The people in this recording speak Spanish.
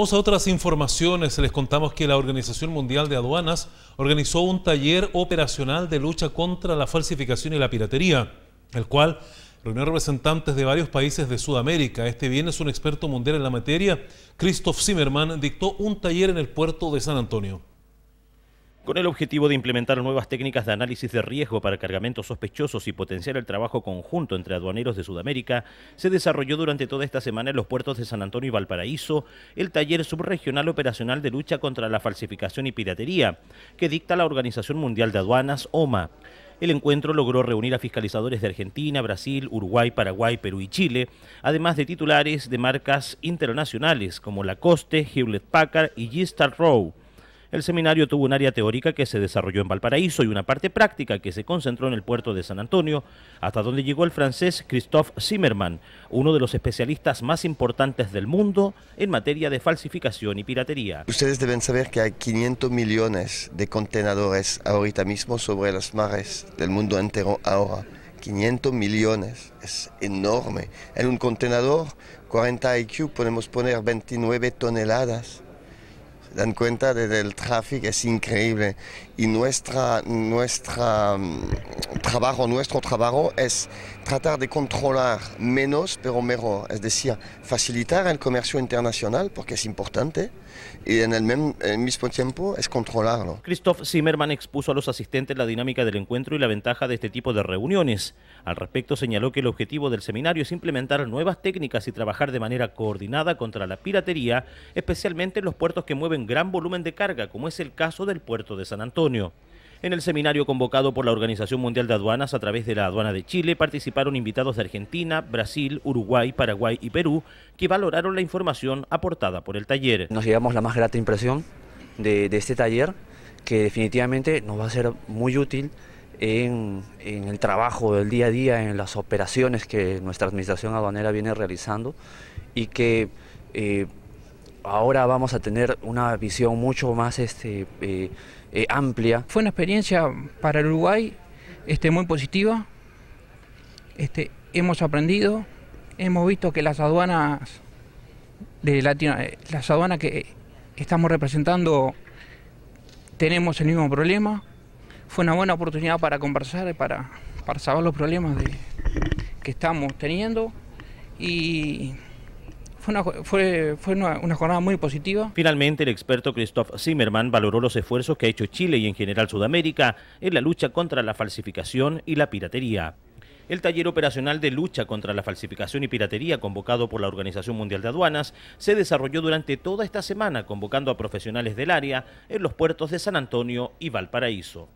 Vamos a otras informaciones. Les contamos que la Organización Mundial de Aduanas organizó un taller operacional de lucha contra la falsificación y la piratería, el cual reunió representantes de varios países de Sudamérica. Este viernes un experto mundial en la materia, Christoph Zimmermann dictó un taller en el puerto de San Antonio con el objetivo de implementar nuevas técnicas de análisis de riesgo para cargamentos sospechosos y potenciar el trabajo conjunto entre aduaneros de Sudamérica, se desarrolló durante toda esta semana en los puertos de San Antonio y Valparaíso el taller subregional operacional de lucha contra la falsificación y piratería, que dicta la Organización Mundial de Aduanas, OMA. El encuentro logró reunir a fiscalizadores de Argentina, Brasil, Uruguay, Paraguay, Perú y Chile, además de titulares de marcas internacionales como Lacoste, Hewlett Packard y G-Star Row. El seminario tuvo un área teórica que se desarrolló en Valparaíso y una parte práctica que se concentró en el puerto de San Antonio, hasta donde llegó el francés Christophe Zimmermann, uno de los especialistas más importantes del mundo en materia de falsificación y piratería. Ustedes deben saber que hay 500 millones de contenedores ahorita mismo sobre las mares del mundo entero ahora. 500 millones, es enorme. En un contenedor 40 IQ podemos poner 29 toneladas dan cuenta de, del tráfico, es increíble. Y nuestra, nuestra mm, trabajo, nuestro trabajo es tratar de controlar menos pero mejor, es decir, facilitar el comercio internacional porque es importante y en el, el mismo tiempo es controlarlo. Christoph Zimmerman expuso a los asistentes la dinámica del encuentro y la ventaja de este tipo de reuniones. Al respecto señaló que el objetivo del seminario es implementar nuevas técnicas y trabajar de manera coordinada contra la piratería, especialmente en los puertos que mueven gran volumen de carga, como es el caso del puerto de San Antonio. En el seminario convocado por la Organización Mundial de Aduanas a través de la Aduana de Chile participaron invitados de Argentina, Brasil, Uruguay, Paraguay y Perú que valoraron la información aportada por el taller. Nos llevamos la más grata impresión de, este taller que definitivamente nos va a ser muy útil en, el trabajo del día a día, en las operaciones que nuestra administración aduanera viene realizando y que eh, ahora vamos a tener una visión mucho más este, eh, eh, amplia. Fue una experiencia para Uruguay este, muy positiva. Este, hemos aprendido, hemos visto que las aduanas de Latino, eh, las aduanas que estamos representando tenemos el mismo problema. Fue una buena oportunidad para conversar, para, para saber los problemas que estamos teniendo y fue una, jornada muy positiva. Finalmente, el experto Christoph Zimmerman valoró los esfuerzos que ha hecho Chile y en general Sudamérica en la lucha contra la falsificación y la piratería. El taller operacional de lucha contra la falsificación y piratería convocado por la Organización Mundial de Aduanas se desarrolló durante toda esta semana convocando a profesionales del área en los puertos de San Antonio y Valparaíso.